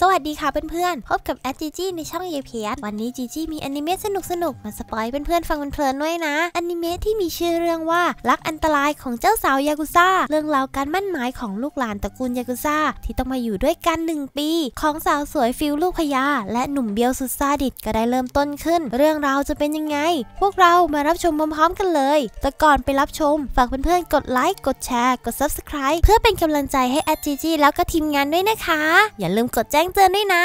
สวัสดีค่ะเพื่อนๆ พบกับแอดจีจี้ในช่องเยเพียวันนี้จีจี้มีอนิเมะสนุกสนุกมาสปอยเพื่อนๆ ฟังเพลินๆด้วยนะอนิเมะที่มีชื่อเรื่องว่า รักอันตรายของเจ้าสาวยากุซ่าเรื่องราวการมั่นหมายของลูกหลานตระกูลยากุซ่าที่ต้องมาอยู่ด้วยกัน 1 ปี ของสาวสวยฟิลลูกพยา และหนุ่มเบียวสุดซาดิสก็ได้เริ่มต้นขึ้น เรื่องราวจะเป็นยังไง พวกเรามารับชมพร้อมๆ กันเลย แต่ก่อนไปรับชมฝากเพื่อนๆกดไลค์กดแชร์กด Subscribe เพื่อเป็นกำลังใจให้แอดจีจี้แล้วก็ทีมงานด้วยนะคะ อย่าลืมกดแจ้งงเตือนด้วยนะ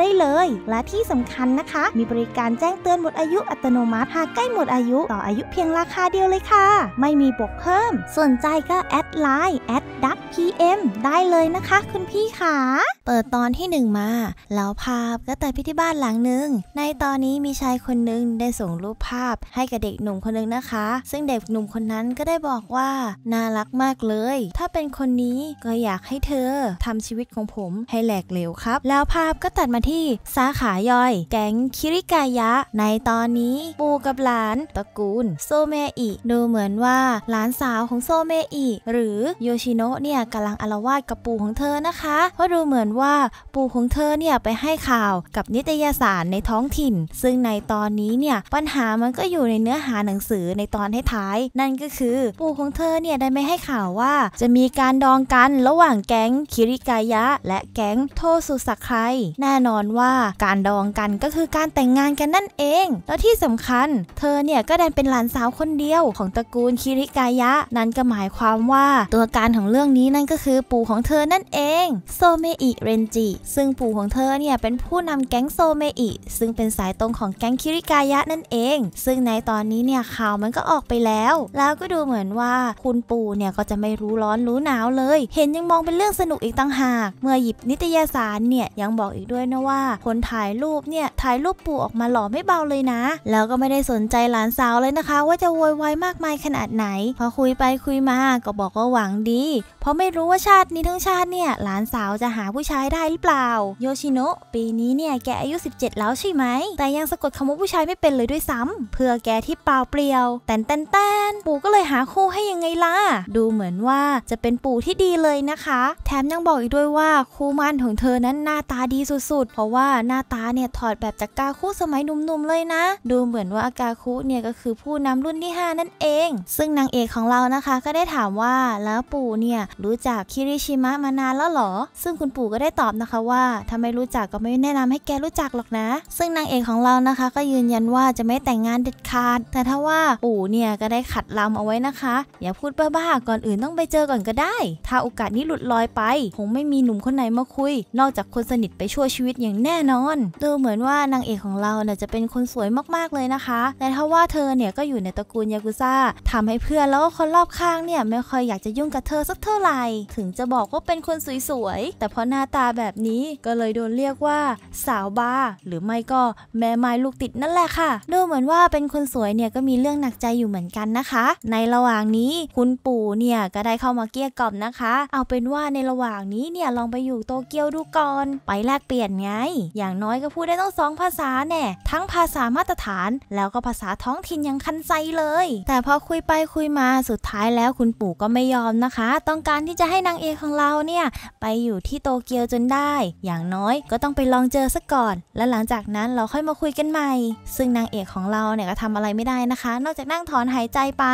ได้เลย และที่สำคัญนะคะ มีบริการแจ้งเตือนหมดอายุอัตโนมัติ หากใกล้หมดอายุ ต่ออายุเพียงราคาเดียวเลยค่ะ ไม่มีบวกเพิ่มสนใจก็ แอดไลน์แอดดัก PM ได้เลยนะคะ คุณพี่ขา เปิดตอนที่ 1 มา แล้วภาพก็แต่พิธีบ้านหลังหนึ่งในตอนนี้มีชายคนหนึ่งได้ส่งรูปภาพให้กับเด็กหนุ่มคนหนึ่งนะคะ ซึ่งเด็กหนุ่มคนนั้นก็ได้บอกว่า น่ารักมากเลย ถ้าเป็นคนนี้ก็อยากให้เธอทำชีวิตของผมให้แหลกเหลวครับ แล้วภาพก็ตัดมาที่สาขาย่อย แก๊งคิริกายะ ในตอนนี้ปู่กับหลานตระกูลโซเมอิดูเหมือนว่าหลานสาวของโซเมอิหรือโยชิโนะเนี่ยี่ยกำลังอารวาสกับปู่ของเธอนะคะ เพราะดูเหมือนว่าปู่ของเธอเนี่ยไปให้ข่าวกับนิตยสารในท้องถิ่น ซึ่งในตอนนี้เนี่ยปัญหามันก็อยู่ในเนื้อหาหนังสือในตอนท้ายๆนั่นก็คือปู่ของเธอเนี่ยได้ไม่ให้ข่าวว่า จะมีการดองกันระหว่างแก๊งคิริกายะ และแก๊งโทสุสักไคร แน่นอนว่าการดองกันก็คือการแต่งงานกันนั่นเอง แล้วที่สำคัญ เธอเนี่ยก็ดันเป็นหลานสาวคนเดียวของตระกูลคิริกายะ นั่นก็หมายความว่าตัวการของเรื่องนี้นั่นก็คือปู่ของเธอนั่นเองโซเมอิเรนจิซึ่งปู่ของเธอเนี่ยเป็นผู้นำแก๊งโซเมอิซึ่งเป็นสายตรงของแก๊งคิริกายะนั่นเอง ซึ่งในตอนนี้เนี่ยข่าวมันก็ออกไปแล้ว แล้วก็ดูเหมือนว่าคุณปู่เนี่ยก็จะไม่รู้ร้อนรู้หนาวเลย เห็นยังมองเป็นเรื่องสนุกอีกต่างหาก เมื่อหยิบนิตยสารเนี่ย ยังบอกอีกด้วยนะว่า คนถ่ายรูปเนี่ยถ่ายรูปปู่ออกมาหล่อไม่เบาเลยนะ แล้วก็ไม่ได้สนใจหลานสาวเลยนะคะ ว่าจะโวยวายมากมายขนาดไหน พอคุยไปคุยมาก็บอกว่าหวังดี เพราะไม่รู้ว่าชาตินี้ทั้งชาติเนี่ย หลานสาวจะหาผู้ชายได้หรือเปล่าโยชิโนะปีนี้เนี่ยแกอายุ 17 แล้วใช่ไหมแต่ยังสะกดคำว่าผู้ชายไม่เป็นเลยด้วยซ้ำเพื่อแกที่เปล่าเปลี่ยว แตนแตนแตนปู่ก็เลยหาคู่ให้ยังไงล่ะดูเหมือนว่าจะเป็นปู่ที่ดีเลยนะคะ แถมยังบอกอีกด้วยว่าคู่มั่นของเธอนั้นหน้าตาดีสุด ๆ เพราะว่าหน้าตาเนี่ยถอดแบบจากกาคู่สมัยหนุ่มๆเลยนะ ดูเหมือนว่าอากาคุเนี่ยก็คือผู้นำรุ่นที่ 5 นั่นเอง ซึ่งนางเอกของเรานะคะก็ได้ถามว่าแล้วปู่เนี่ยรูรู้จักคิริชิมะมานานแล้วหรอ ซึ่งคุณปู่ก็ได้ตอบนะคะว่าถ้าไม่รู้จักก็ไม่แนะนำให้แกรู้จักหรอกนะ ซึ่งนางเอกของเรานะคะก็ยืนยันว่าจะไม่แต่งงานเด็ดขาด แต่ถ้าว่าปู่เนี่ยก็ได้ขัดลำเอาไว้นะคะ อย่าพูดบ้าๆก่อนอื่นต้องไปเจอก่อนก็ได้ ถ้าโอกาสนี้หลุดลอยไปคงไม่มีหนุ่มคนไหนมาคุย นอกจากคนสนิทไปช่วยชีวิตอย่างแน่นอนดูเหมือนว่านางเอกของเราเนี่ยจะเป็นคนสวยมากๆเลยนะคะแต่ถ้าว่าเธอเนี่ยก็อยู่ในตระกูลยากุซ่าทำให้เพื่อนแล้วก็คนรอบข้างเนี่ยไม่ค่อยอยากจะยุ่งกับเธอสักเท่าไหร่ถึงจะบอกว่าเป็นคนสวยๆ แต่เพราะหน้าตาแบบนี้ก็เลยโดนเรียกว่าสาวบาหรือไม่ก็แม่ไม้ลูกติดนั่นแหละค่ะดูเหมือนว่าเป็นคนสวยเนี่ยก็มีเรื่องหนักใจอยู่เหมือนกันนะคะ ในระหว่างนี้คุณปู่เนี่ยก็ได้เข้ามาเกี้ยกล่อมนะคะ เอาเป็นว่าในระหว่างนี้เนี่ยลองไปอยู่โตเกียวดูก่อนไปแลกเปลี่ยนไง อย่างน้อยก็พูดได้ต้องสองภาษาแน่ทั้งภาษามาตรฐาน แล้วก็ภาษาท้องถิ่นยังคันใจเลย แต่พอคุยไปคุยมาสุดท้ายแล้วคุณปู่ก็ไม่ยอมนะคะ ต้องการที่จะให้นางเอกของเราเนี่ย ไปอยู่ที่โตเกียวจนได้ อย่างน้อยก็ต้องไปลองเจอซะก่อน และหลังจากนั้นเราค่อยมาคุยกันใหม่ ซึ่งนางเอกของเราเนี่ยก็ทำอะไรไม่ได้นะคะ นอกจากนั่งถอนหายใจไป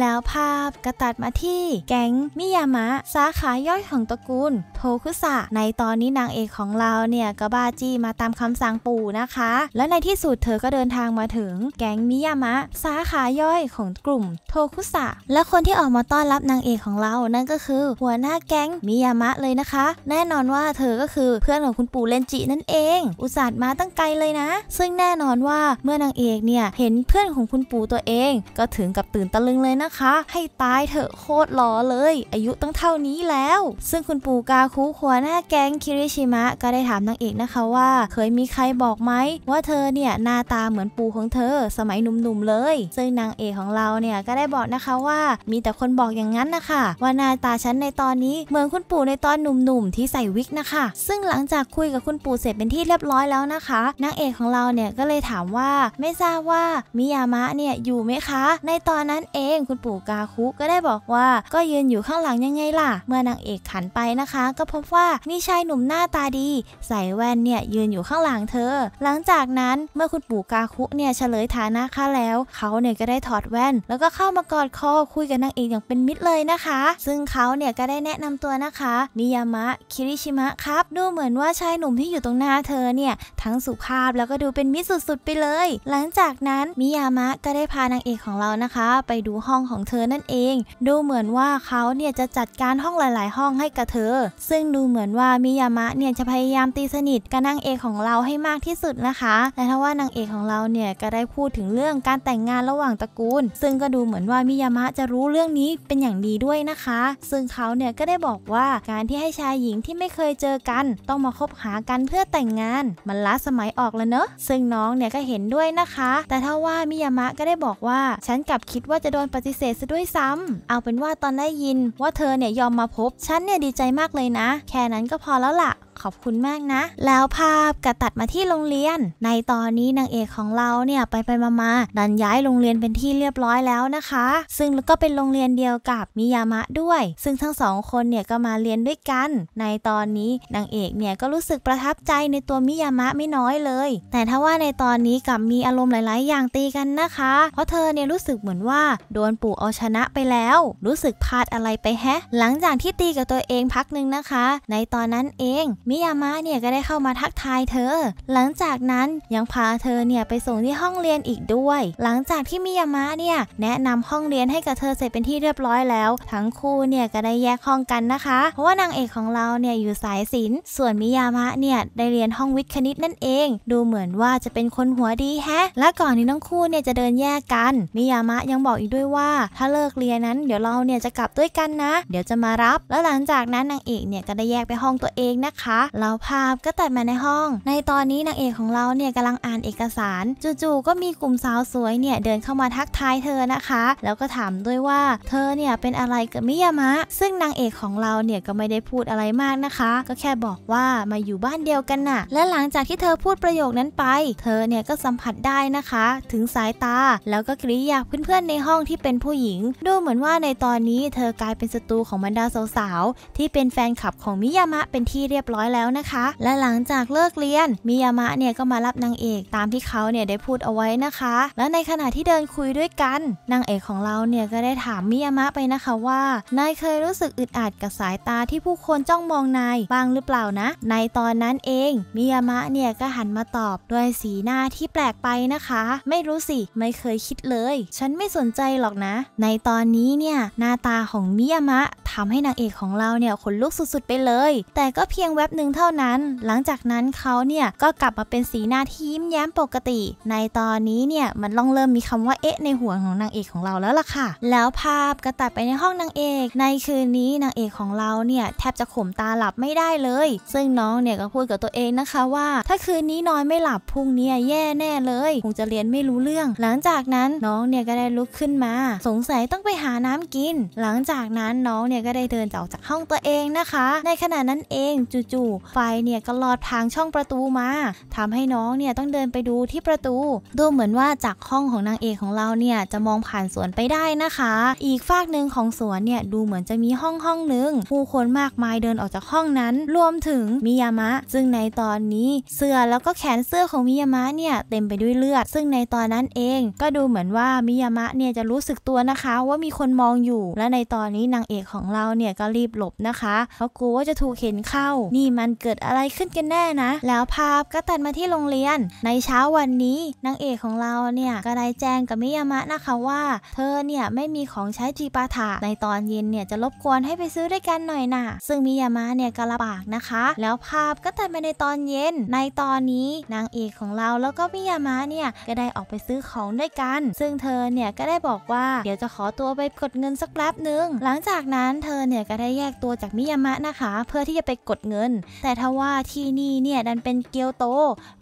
แล้วภาพก็ตัดมาที่ แก๊งมิยามะสาขาย่อยของตระกูลโทคุสะในตอนนี้นางเอกของเราเนี่ยก็บ้าจี้มาตามคำสั่งปู่นะคะ และในที่สุดเธอก็เดินทางมาถึง แก๊งมิยามะสาขาย่อยของกลุ่มโทคุสะและ คนที่ออกมาต้อนรับนางเอกของเรา นั่นก็คือหัวหน้าแก๊งมิยามะเลยนะคะ แน่นอนว่าเธอก็คือเพื่อนของคุณปู่เลนจินั่นเอง อุตส่าห์มาตั้งไกลเลยนะ ซึ่งแน่นอนว่าเมื่อนางเอกเนี่ยเห็นเพื่อนของคุณปู่ตัวเองก็ถึงกับตื่นตะลึงเลยนะคะ ให้ตายเถอะโคตรหล่อเลย อายุตั้งเท่านี้แล้วซึ่งคุณปู่กาคุหัวหน้าแก๊งคิริชิมะก็ได้ถามนางเอกนะคะว่าเคยมีใครบอกไหมว่าเธอเนี่ยหน้าตาเหมือนปู่ของเธอ สมัยหนุ่มๆเลยซึ่งนางเอกของเราเนี่ยก็ได้บอกนะคะว่ามีแต่คนบอกอย่างนั้นนะคะว่าหน้าตาฉันในตอนนี้เหมือนคุณปู่ในตอนหนุ่มๆที่ใส่วิกนะคะ ซึ่งหลังจากคุยกับคุณปู่เสร็จเป็นที่เรียบร้อยแล้วนะคะนางเอกของเราเนี่ยก็เลยถามว่าไม่ทราบว่ามิยามะเนี่ย อยู่ไหมคะ ในตอนนั้นเองคุณปู่กาคุก็ได้บอกว่า ก็ยืนอยู่ข้างหลังยังไงล่ะ เมื่อนางเอกขันไปนะคะ ก็พบว่ามีชายหนุ่มหน้าตาดี ใส่แว่นเนี่ยยืนอยู่ข้างหลังเธอ หลังจากนั้นเมื่อคุณปู่กาคุเนี่ยเฉลยฐานะค่ะแล้ว เขาเนี่ยก็ได้ถอดแว่น แล้วก็เข้ามากอดคอคุยกับนางเอกอย่างเป็นมิตรเลยนะคะ ซึ่งเขาเนี่ยก็ได้แนะนำตัวนะคะ มิยามะ คิริชิมะครับ ดูเหมือนว่าชายหนุ่มที่อยู่ตรงหน้าเธอเนี่ย ทั้งสุภาพแล้วก็ดูเป็นมิตรสุดๆไปเลย หลังจากนั้น มิยามะก็ได้พานางเอกของเรานะคะ ไปดูห้องของเธอนั่นเอง ดูเหมือนว่าเขาเนี่ยจะจัดการห้องหลาย ๆ ห้องให้กับเธอ ซึ่งดูเหมือนว่ามิยามะเนี่ยจะพยายามตีสนิทกับนางเอกของเราให้มากที่สุดนะคะแต่ถ้าว่านางเอกของเราเนี่ยก็ได้พูดถึงเรื่องการแต่งงานระหว่างตระกูล ซึ่งก็ดูเหมือนว่ามิยามะจะรู้เรื่องนี้เป็นอย่างดีด้วยนะคะ ซึ่งเขาเขาเนี่ยก็ได้บอกว่าการที่ให้ชายหญิงที่ไม่เคยเจอกัน ต้องมาคบหากันเพื่อแต่งงาน มันล้าสมัยออกแล้วเนอะซึ่งน้องเนี่ยก็เห็นด้วยนะคะ แต่ถ้าว่ามิยามะก็ได้บอกว่า ฉันกลับคิดว่าจะโดนปฏิเสธซะด้วยซ้ำ เอาเป็นว่าตอนได้ยินว่าเธอเนี่ยยอมมาพบฉันเนี่ยดีใจมากเลยนะ แค่นั้นก็พอแล้วล่ะขอบคุณมากนะ แล้วภาพกระตัดมาที่โรงเรียน ในตอนนี้นางเอกของเราเนี่ยไปไปมาๆดันย้ายโรงเรียนเป็นที่เรียบร้อยแล้วนะคะ ซึ่งก็เป็นโรงเรียนเดียวกับมิยามะด้วย ซึ่งทั้งสองคนเนี่ยก็มาเรียนด้วยกัน ในตอนนี้นางเอกเนี่ยก็รู้สึกประทับใจในตัวมิยามะไม่น้อยเลย แต่ถ้าว่าในตอนนี้กับมีอารมณ์หลายๆ อย่างตีกันนะคะ เพราะเธอเนี่ยรู้สึกเหมือนว่าโดนปู่เอาชนะไปแล้ว รู้สึกพลาดอะไรไปแฮะ หลังจากที่ตีกับตัวเองพักหนึ่งนะคะ ในตอนนั้นเองมมิยามะเนี่ยก็ได้เข้ามาทักทายเธอ หลังจากนั้นยังพาเธอเนี่ยไปส่งที่ห้องเรียนอีกด้วย หลังจากที่มิยามะเนี่ยแนะนำห้องเรียนให้กับเธอเสร็จเป็นที่เรียบร้อยแล้ว ทั้งคู่เนี่ยก็ได้แยกห้องกันนะคะ เพราะว่านางเอกของเราเนี่ยอยู่สายศิลป์ ส่วนมิยามะเนี่ยได้เรียนห้องวิทย์คณิตนั่นเอง ดูเหมือนว่าจะเป็นคนหัวดีแฮะ และก่อนที่ทั้งคู่เนี่ยจะเดินแยกกัน มิยามะยังบอกอีกด้วยว่า ถ้าเลิกเรียนนั้นเดี๋ยวเราเนี่ยจะกลับด้วยกันนะ เดี๋ยวจะมารับ แล้วหลังจากนั้นนางเอกเนี่ยก็ได้แยกไปห้องตัวเองนะคะะคะแล้วภาพก็ตัดมาในห้อง ในตอนนี้นางเอกของเราเนี่ยกำลังอ่านเอกสาร จู่ๆก็มีกลุ่มสาวสวยเนี่ยเดินเข้ามาทักทายเธอนะคะแล้วก็ถามด้วยว่าเธอเนี่ยเป็นอะไรกับมิยามะ ซึ่งนางเอกของเราเนี่ยก็ไม่ได้พูดอะไรมากนะคะ ก็แค่บอกว่ามาอยู่บ้านเดียวกันน่ะและหลังจากที่เธอพูดประโยคนั้นไป เธอเนี่ยก็สัมผัสได้นะคะ ถึงสายตา แล้วก็กริยาเพื่อนๆในห้องที่เป็นผู้หญิง ดูเหมือนว่าในตอนนี้เธอกลายเป็นศัตรูของบรรดาสาวๆที่เป็นแฟนคลับของมิยามะเป็นที่เรียบร้อยอยแล้วนะคะ และหลังจากเลิกเรียนมิยามะเนี่ยก็มารับนางเอกตามที่เขาเนี่ยได้พูดเอาไว้นะคะ และในขณะที่เดินคุยด้วยกัน นางเอกของเราเนี่ยก็ได้ถามมิยามะไปนะคะว่า นายเคยรู้สึกอึดอัดกับสายตาที่ผู้คนจ้องมองนายบ้างหรือเปล่านะ ในตอนนั้นเองมิยามะเนี่ยก็หันมาตอบด้วยสีหน้าที่แปลกไปนะคะ ไม่รู้สิ ไม่เคยคิดเลย ฉันไม่สนใจหรอกนะ ในตอนนี้เนี่ยหน้าตาของมิยามะทำให้นางเอกของเราเนี่ยขนลุกสุดๆไปเลย แต่ก็เพียงแวบหนึ่งเท่านั้น หลังจากนั้นเขาเนี่ยก็กลับมาเป็นสีหน้าที่ยิ้มแย้มปกติ ในตอนนี้เนี่ยมันลองเริ่มมีคำว่าเอ๊ะในหัวของนางเอกของเราแล้วล่ะค่ะ แล้วภาพก็ตัดไปในห้องนางเอกในคืนนี้นางเอกของเราเนี่ยแทบจะข่มตาหลับไม่ได้เลย ซึ่งน้องเนี่ยก็พูดกับตัวเองนะคะว่า ถ้าคืนนี้นอนไม่หลับพรุ่งนี้แย่แน่เลยคงจะเรียนไม่รู้เรื่อง หลังจากนั้นน้องเนี่ยก็ได้ลุกขึ้นมา สงสัยต้องไปหาน้ำกิน หลังจากนั้นน้องเนี่ยก็ได้เดินออกจากห้องตัวเองนะคะ ในขณะนั้นเองจูู่่ไฟเนี่ยก็ลอดทางช่องประตูมา ทำให้น้องเนี่ยต้องเดินไปดูที่ประตู ดูเหมือนว่าจากห้องของนางเอกของเราเนี่ยจะมองผ่านสวนไปได้นะคะ อีกฝากหนึ่งของสวนเนี่ยดูเหมือนจะมีห้องห้องหนึ่งผู้คนมากมายเดินออกจากห้องนั้นรวมถึงมิยามะซึ่งในตอนนี้เสื้อแล้วก็แขนเสื้อของมิยามะเนี่ยเต็มไปด้วยเลือดซึ่งในตอนนั้นเอง ก็ดูเหมือนว่ามิยามะเนี่ยจะรู้สึกตัวนะคะว่ามีคนมองอยู่ และในตอนนี้นางเอกของเราเนี่ยก็รีบหลบนะคะเพราะกลัวว่าจะถูกเห็นเข้านี่มันเกิดอะไรขึ้นกันแน่นะ แล้วภาพก็ตัดมาที่โรงเรียน ในเช้าวันนี้ นางเอกของเราเนี่ยก็ได้แจ้งกับมิยามะนะคะว่าเธอเนี่ยไม่มีของใช้จีปาถาในตอนเย็นเนี่ยจะรบกวนให้ไปซื้อด้วยกันหน่อยนะ่ะ ซึ่งมิยามะเนี่ยกระบากนะคะ แล้วภาพก็ตัดมาในตอนเย็น ในตอนนี้นางเอกของเราแล้วก็มิยามะเนี่ยก็ได้ออกไปซื้อของด้วยกัน ซึ่งเธอเนี่ยก็ได้บอกว่าเดี๋ยวจะขอตัวไปกดเงินสักแป๊บหนึ่งหลังจากนั้นเธอเนี่ยก็ได้แยกตัวจากมิยามะนะคะ เพื่อที่จะไปกดเงินแต่ทว่าที่นี่เนี่ยดันเป็นเกียวโต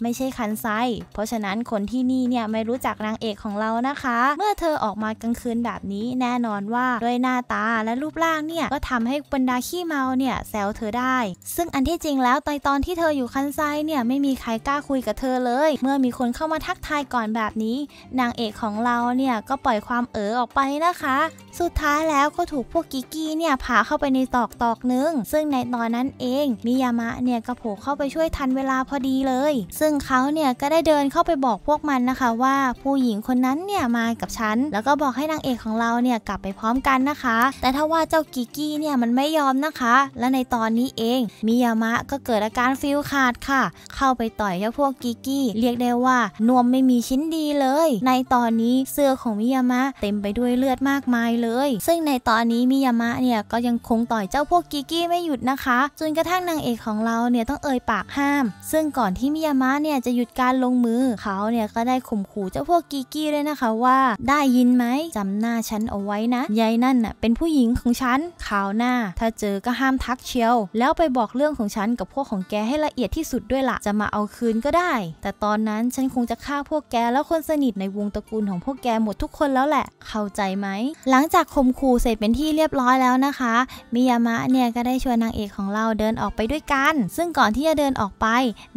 ไม่ใช่คันไซ เพราะฉะนั้นคนที่นี่เนี่ยไม่รู้จักนางเอกของเรานะคะ เมื่อเธอออกมากลางคืนแบบนี้แน่นอนว่าด้วยหน้าตาและรูปร่างเนี่ย ก็ทำให้บรรดาขี้เมาเนี่ยแซวเธอได้ ซึ่งอันที่จริงแล้วตอนตอนที่เธออยู่คันไซเนี่ยไม่มีใครกล้าคุยกับเธอเลย เมื่อมีคนเข้ามาทักทายก่อนแบบนี้ นางเอกของเราเนี่ยก็ปล่อยความเอ๋อออกไปนะคะ สุดท้ายแล้วก็ถูกพวกกิกกี้เนี่ยพาเข้าไปในตอกตอกนึง ซึ่งในตอนนั้นเองมิยาามะเนี่ยก็โผล่เข้าไปช่วยทันเวลาพอดีเลย ซึ่งเขาเนี่ยก็ได้เดินเข้าไปบอกพวกมันนะคะ ว่าผู้หญิงคนนั้นเนี่ยมากับฉันแล้วก็บอกให้นางเอกของเราเนี่ยกลับไปพร้อมกันนะคะ แต่ถ้าว่าเจ้ากิกี้เนี่ยมันไม่ยอมนะคะ และในตอนนี้เองมิยามะก็เกิดอาการฟิลขาดค่ะเข้าไปต่อยเจ้าพวกกิกี้เรียกได้ว่านวมไม่มีชิ้นดีเลย ในตอนนี้เสื้อของมิยามะเต็มไปด้วยเลือดมากมายเลย ซึ่งในตอนนี้มิยามะเนี่ยก็ยังคงต่อยเจ้าพวกกิกี้ไม่หยุดนะคะจนกระทั่งนางเอกของเราเนี่ยต้องเอ่ยปากห้าม ซึ่งก่อนที่มิยามะเนี่ยจะหยุดการลงมือเขาเนี่ยก็ได้ข่มขู่เจ้าพวกกีกี้ด้วยนะคะว่าได้ยินไหมจำหน้าฉันเอาไว้นะยายนั่นน่ะเป็นผู้หญิงของฉันข่าวหน้า ถ้าเจอก็ห้ามทักเชียวแล้วไปบอกเรื่องของฉันกับพวกของแกให้ละเอียดที่สุดด้วยละ่ะจะมาเอาคืนก็ได้ แต่ตอนนั้นฉันคงจะฆ่าพวกแกแล้วคนสนิทในวงตระกูลของพวกแกหมดทุกคนแล้วแหละเข้าใจไหมหลังจากข่มขู่เสร็จเป็นที่เรียบร้อยแล้วนะคะมิยามะเนี่ยก็ได้ชวนนางเอกของเราเดินออกไปด้วยยกันซึ่งก่อนที่จะเดินออกไป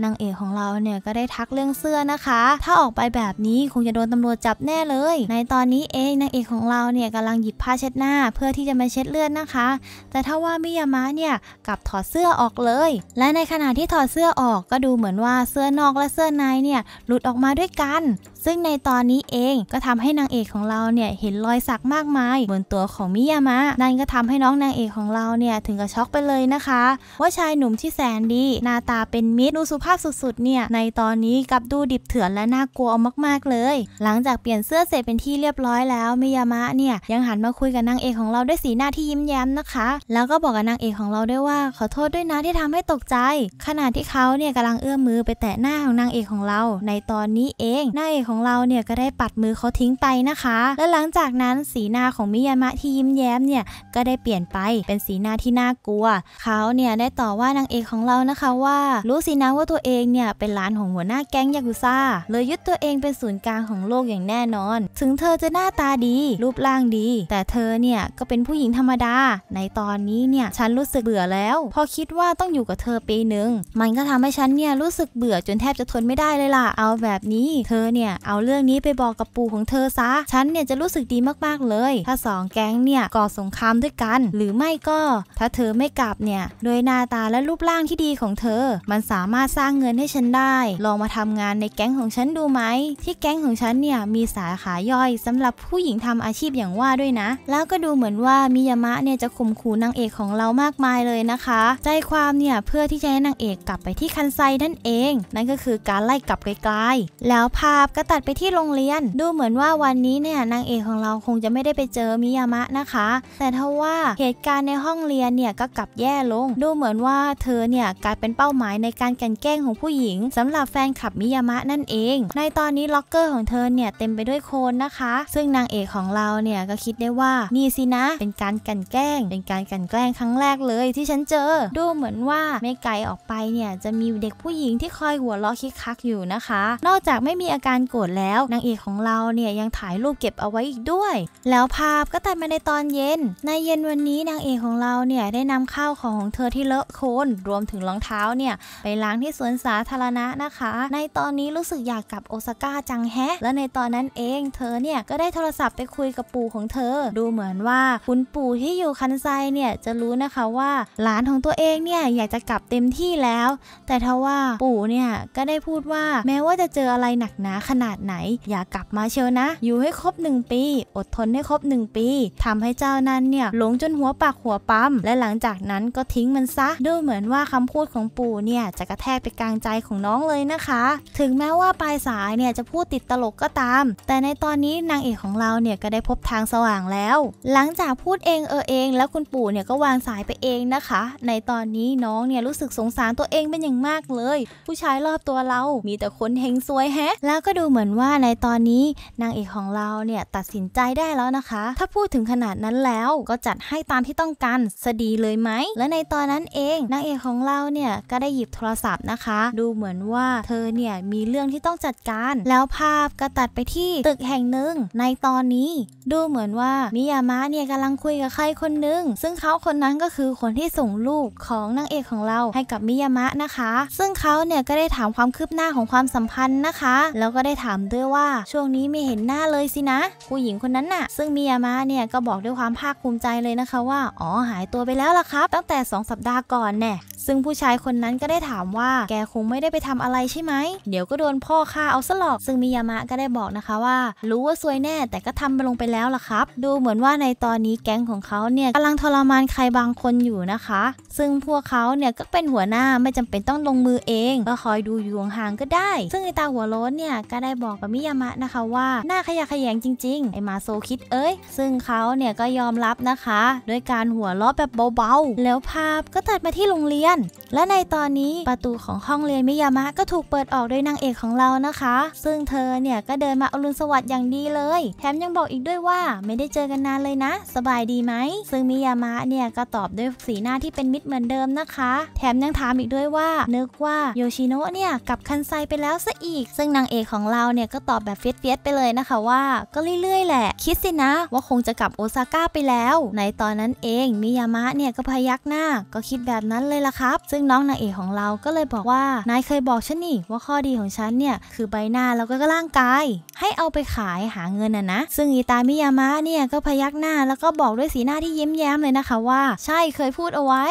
นางเอกของเราเนี่ย ก็ได้ทักเรื่องเสื้อนะคะ ถ้าออกไปแบบนี้คงจะโดนตำรวจจับแน่เลย ในตอนนี้เองนางเอกของเราเนี่ยกำลังหยิบผ้าเช็ดหน้าเพื่อที่จะมาเช็ดเลือดนะคะ แต่ถ้าว่ามิยามะเนี่ยกลับถอดเสื้อออกเลย และในขณะที่ถอดเสื้อออกก็ดูเหมือนว่าเสื้อนอกและเสื้อในเนี่ยหลุดออกมาด้วยกัน ซึ่งในตอนนี้เองก็ทำให้นางเอกของเราเนี่ยเห็นรอยสักมากมาย บนตัวของมิยามะนั่นก็ทำให้น้องนางเอกของเราเนี่ยถึงกับช็อกไปเลยนะคะ ว่าชายหนุ่มมที่แสนดีหน้าตาเป็นมิตร ดูสุภาพสุดๆ เนี่ย ในตอนนี้กับดูดิบเถื่อนและน่ากลัวมาก ๆ เลย หลังจากเปลี่ยนเสื้อเสร็จเป็นที่เรียบร้อยแล้ว มิยามะเนี่ยยังหันมาคุยกับนางเอกของเราด้วยสีหน้าที่ยิ้มแย้มนะคะ แล้วก็บอกกับนางเอกของเราด้วยว่าขอโทษด้วยนะที่ทำให้ตกใจ ขณะที่เขาเนี่ยกำลังเอื้อมมือไปแตะหน้าของนางเอกของเรา ในตอนนี้เองนางเอกของเราเนี่ยก็ได้ปัดมือเขาทิ้งไปนะคะ และหลังจากนั้นสีหน้าของมิยามะที่ยิ้มแย้มเนี่ย ก็ได้เปลี่ยนไปเป็นสีหน้าที่น่ากลัวเขาเนี่ยได้ต่อว่านางางเอกของเรานะคะว่ารู้สินะว่าตัวเองเนี่ยเป็นหลานของหัวหน้าแก๊งยากุซ่าเลยยึดตัวเองเป็นศูนย์กลางของโลกอย่างแน่นอนถึงเธอจะหน้าตาดีรูปร่างดี แต่เธอเนี่ยก็เป็นผู้หญิงธรรมดา ในตอนนี้เนี่ยฉันรู้สึกเบื่อแล้วพอคิดว่าต้องอยู่กับเธอปีหนึ่งมันก็ทำให้ฉันเนี่ยรู้สึกเบื่อจนแทบจะทนไม่ได้เลยล่ะเอาแบบนี้ เธอเนี่ยเอาเรื่องนี้ไปบอกกับปู่ของเธอซะฉันเนี่ยจะรู้สึกดีมากๆเลย ถ้าสองแก๊งเนี่ยก่อสงครามด้วยกัน หรือไม่ก็ถ้าเธอไม่กลับเนี่ยโดยหน้าตาและรูรูปร่างที่ดีของเธอมันสามารถสร้างเงินให้ฉันได้ ลองมาทำงานในแก๊งของฉันดูไหมที่แก๊งของฉันเนี่ยมีสาขาย่อย สำหรับผู้หญิงทำอาชีพอย่างว่าด้วยนะ แล้วก็ดูเหมือนว่ามิยามะเนี่ยจะข่มขู่นางเอกของเรามากมายเลยนะคะ ใจความเนี่ยเพื่อที่จะให้นางเอกกลับไปที่คันไซนั่นเอง นั่นก็คือการไล่กลับไกลๆ แล้วภาพก็ตัดไปที่โรงเรียน ดูเหมือนว่าวันนี้เนี่ยนางเอกของเราคงจะไม่ได้ไปเจอมิยามะนะคะ แต่ทว่าเหตุการณ์ในห้องเรียนเนี่ยก็กลับแย่ลง ดูเหมือนว่าเธอเนี่ยกลายเป็นเป้าหมายในการกันแกล้งของผู้หญิง สำหรับแฟนคลับมิยามะนั่นเอง ในตอนนี้ล็อกเกอร์ของเธอเนี่ยเต็มไปด้วยโคนนะคะ ซึ่งนางเอกของเราเนี่ยก็คิดได้ว่านี่สินะ เป็นการกันแกล้ง เป็นการกันแกล้งครั้งแรกเลยที่ฉันเจอ ดูเหมือนว่าไม่ไกลออกไปเนี่ยจะมีเด็กผู้หญิงที่คอยหัวเราะคิกคักอยู่นะคะ นอกจากไม่มีอาการโกรธแล้วนางเอกของเราเนี่ยยังถ่ายรูปเก็บเอาไว้อีกด้วย แล้วภาพก็ตัดมาในตอนเย็น ในเย็นวันนี้นางเอกของเราเนี่ยได้นำข้าวของของเธอที่เลอะโคลนรวมถึงรองเท้าเนี่ยไปล้างที่สวนสาธารณะนะคะ ในตอนนี้รู้สึกอยากกลับโอซาก้าจังแฮะ และในตอนนั้นเองเธอเนี่ยก็ได้โทรศัพท์ไปคุยกับปู่ของเธอ ดูเหมือนว่า คุณปู่ที่อยู่คันไซเนี่ยจะรู้นะคะว่าหลานของตัวเองเนี่ยอยากจะกลับเต็มที่แล้ว แต่ทว่าปู่เนี่ยก็ได้พูดว่าแม้ว่าจะเจออะไรหนักหนาขนาดไหน อย่ากลับมาเชียวนะ อยู่ให้ครบ1ปี อดทนให้ครบ1ปี ทำให้เจ้านั้นเนี่ยหลงจนหัวปากหัวปั๊มและหลังจากนั้นก็ทิ้งมันซะดูเหมือนอนว่าคำพูดของปู่เนี่ยจะกระแทกไปกลางใจของน้องเลยนะคะ ถึงแม้ว่าปลายสายเนี่ยจะพูดติดตลกก็ตาม แต่ในตอนนี้นางเอกของเราเนี่ยก็ได้พบทางสว่างแล้ว หลังจากพูดเองเออเองแล้วคุณปู่เนี่ยก็วางสายไปเองนะคะ ในตอนนี้น้องเนี่ยรู้สึกสงสารตัวเองเป็นอย่างมากเลย ผู้ชายรอบตัวเรา มีแต่คนเฮงซวยแฮะแล้วก็ดูเหมือนว่าในตอนนี้นางเอกของเราเนี่ยตัดสินใจได้แล้วนะคะ ถ้าพูดถึงขนาดนั้นแล้วก็จัดให้ตามที่ต้องการสดีเลยไหมและในตอนนั้นเองนางเอกของเราเนี่ยก็ได้หยิบโทรศัพท์นะคะ ดูเหมือนว่าเธอเนี่ยมีเรื่องที่ต้องจัดการ แล้วภาพก็ตัดไปที่ตึกแห่งหนึ่งในตอนนี้ ดูเหมือนว่ามิยามะเนี่ยกำลังคุยกับใครคนหนึ่งซึ่งเขาคนนั้นก็คือคนที่ส่งรูปของนางเอกของเราให้กับมิยามะนะคะ ซึ่งเขาเนี่ยก็ได้ถามความคืบหน้าของความสัมพันธ์นะคะ แล้วก็ได้ถามด้วยว่าช่วงนี้ไม่เห็นหน้าเลยสินะ ผู้หญิงคนนั้นน่ะ ซึ่งมิยามะเนี่ยก็บอกด้วยความภาคภูมิใจเลยนะคะ ว่าอ๋อหายตัวไปแล้วล่ะครับ ตั้งแต่ 2 สัปดาห์ก่อนแน่ซึ่งผู้ชายคนนั้นก็ได้ถามว่า แกคงไม่ได้ไปทำอะไรใช่ไหม เดี๋ยวก็โดนพ่อฆ่าเอาซะหรอก ซึ่งมิยามะก็ได้บอกนะคะว่า รู้ว่าซวยแน่แต่ก็ทำลงไปแล้วล่ะครับ ดูเหมือนว่าในตอนนี้แก๊งของเขาเนี่ยกำลังทรมานใครบางคนอยู่นะคะ ซึ่งพวกเขาเนี่ยก็เป็นหัวหน้าไม่จำเป็นต้องลงมือเองก็คอยดูอยู่ห่างก็ได้ ซึ่งไอตาหัวโล้นเนี่ยก็ได้บอกกับมิยามะนะคะ ว่าหน้าขยะขยงจริง ๆ ไอมาโซคิดเอ้ย ซึ่งเขาเนี่ยก็ยอมรับนะคะ ด้วยการหัวล้อแบบเบาๆ แล้วภาพก็ตัดมาที่โรงงเรียนและในตอนนี้ประตูของห้องเรียนมิยามะก็ถูกเปิดออกโดยนางเอกของเรานะคะ ซึ่งเธอเนี่ยก็เดินมาอรุณสวัสดิ์อย่างดีเลย แถมยังบอกอีกด้วยว่าไม่ได้เจอกันนานเลยนะ สบายดีไหมซึ่งมิยามะเนี่ยก็ตอบด้วยสีหน้าที่เป็นมิตรเหมือนเดิมนะคะ แถมยังถามอีกด้วยว่า นึกว่าโยชิโนะเนี่ยกับคันไซไปแล้วซะอีกซึ่งนางเอกของเราเนี่ยก็ตอบแบบเฟียสเฟียสไปเลยนะคะว่าก็เรื่อยๆ แหละ คิดสินะว่าคงจะกลับโอซาก้าไปแล้วในตอนนั้นเองมิยามะเนี่ยก็พยักหน้าก็คิดแบบนั้นเลยล่ะครับซึ่งน้องนางเอกของเราก็เลยบอกว่านายเคยบอกฉันนี่ว่าข้อดีของฉันเนี่ยคือใบหน้าแล้วก็ร่างกาย ให้เอาไปขายหาเงินน่ะนะ ซึ่งอิตามิยามะเนี่ยก็พยักหน้าแล้วก็บอกด้วยสีหน้าที่ยิ้มแย้มเลยนะคะว่าใช่เคยพูดเอาไว้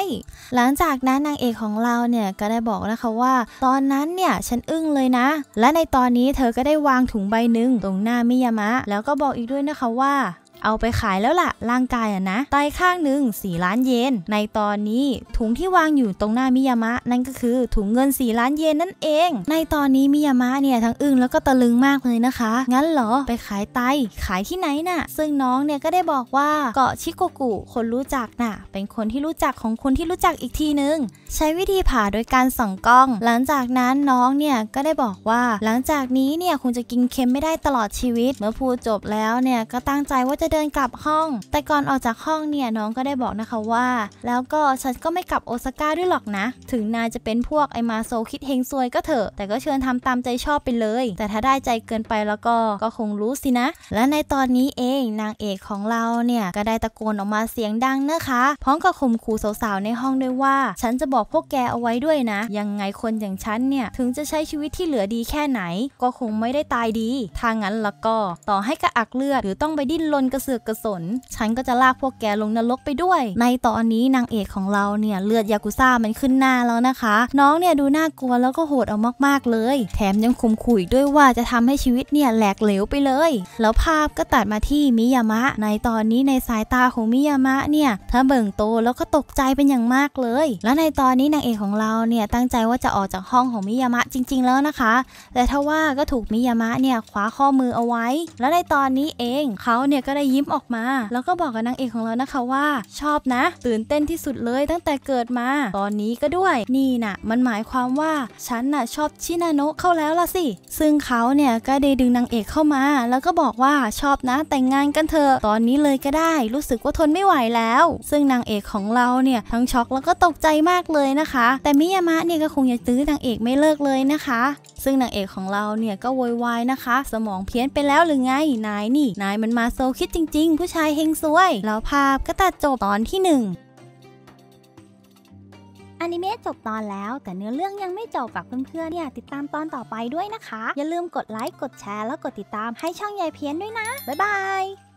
หลังจากนั้นนางเอกของเราเนี่ยก็ได้บอกนะคะว่า ตอนนั้นเนี่ยฉันอึ้งเลยนะ และในตอนนี้เธอก็ได้วางถุงใบหนึ่งตรงหน้ามิยามะแล้วก็บอกอีกด้วยนะคะว่าเอาไปขายแล้วละ่ะร่างกายอะนะไตข้างหนึ่ง4ล้านเยนในตอนนี้ถุงที่วางอยู่ตรงหน้ามิยามะ นั่นก็คือถุงเงิน 4 ล้านเยนนั่นเอง ในตอนนี้มิยามะเนี่ยทั้งอึ้งแล้วก็ตะลึงมากเลยนะคะ งั้นเหรอไปขายไตขายที่ไหนนะ่ะ ซึ่งน้องเนี่ยก็ได้บอกว่าเกาะชิโกกุ คนรู้จักน่ะเป็นคนที่รู้จักของคนที่รู้จักอีกทีนึงใช้วิธีผ่าโดยการส่องกล้อง หลังจากนั้นน้องเนี่ยก็ได้บอกว่า หลังจากนี้เนี่ยคงจะกินเค็มไม่ได้ตลอดชีวิต เมื่อพูดจบแล้วเนี่ยก็ตั้งใจว่าจะเดินกลับห้อง แต่ก่อนออกจากห้องเนี่ยน้องก็ได้บอกนะคะว่า แล้วก็ฉันก็ไม่กลับโอซาก้าด้วยหรอกนะ ถึงนายจะเป็นพวกไอมาโซคิดเฮงซวยก็เถอะ แต่ก็เชิญทำตามใจชอบไปเลย แต่ถ้าได้ใจเกินไปแล้วก็ก็คงรู้สินะ และในตอนนี้เองนางเอกของเราเนี่ยก็ได้ตะโกนออกมาเสียงดังนะคะ พร้อมกับข่มขู่สาวๆในห้องด้วยว่า ฉันจะบอกพวกแกเอาไว้ด้วยนะยังไงคนอย่างฉันเนี่ยถึงจะใช้ชีวิตที่เหลือดีแค่ไหน ก็คงไม่ได้ตายดีถ้างั้นแล้วก็ต่อให้กระอักเลือดหรือต้องไปดิ้นรนกระเสือกกระสนฉันก็จะลากพวกแกลงนรกไปด้วย ในตอนนี้นางเอกของเราเนี่ยเลือดยากุซ่ามันขึ้นหน้าแล้วนะคะ น้องเนี่ยดูน่ากลัวแล้วก็โหดเอามากๆเลย แถมยังคุมขู่ด้วยว่าจะทำให้ชีวิตเนี่ยแหลกเหลวไปเลย แล้วภาพก็ตัดมาที่มิยามะ ในตอนนี้ในสายตาของมิยามะเนี่ยเธอเบิ่งโตแล้วก็ตกใจเป็นอย่างมากเลย แล้วในตอนนี้นางเอกของเราเนี่ยตั้งใจว่าจะออกจากห้องของมิยามะจริง ๆแล้วนะคะ แต่ทว่าก็ถูกมิยามะเนี่ยคว้าข้อมือเอาไว้ แล้วในตอนนี้เองเขาเนี่ยก็ได้ยิ้มออกมา แล้วก็บอกกับนางเอกของเรานะคะว่า ชอบนะ ตื่นเต้นที่สุดเลยตั้งแต่เกิดมา ตอนนี้ก็ด้วย นี่น่ะมันหมายความว่าฉันน่ะชอบชินาโนะเข้าแล้วล่ะสิ ซึ่งเขาเนี่ยก็ได้ดึงนางเอกเข้ามา แล้วก็บอกว่าชอบนะแต่งงานกันเถอะตอนนี้เลยก็ได้รู้สึกว่าทนไม่ไหวแล้ว ซึ่งนางเอกของเราเนี่ยทั้งช็อกแล้วก็ตกใจมากเลยนะคะ แต่มิยามะเนี่ยก็คงจะตื้อนางเอกไม่เลิกเลยนะคะ ซึ่งนางเอกของเราเนี่ยก็โวยวายนะคะ สมองเพี้ยนไปแล้วหรือไงนายนี่นายมันมาโซคิดจจริงๆผู้ชายเฮงซวย แล้วภาพก็ตัดจบตอนที่1อนิเมะจบตอนแล้วแต่เนื้อเรื่องยังไม่จบฝากเพื่อนๆเนี่ยติดตามตอนต่อไปด้วยนะคะ อย่าลืมกดไลค์ กดแชร์แล้วกดติดตามให้ช่องยายเพี้ยนด้วยนะ บ๊ายบาย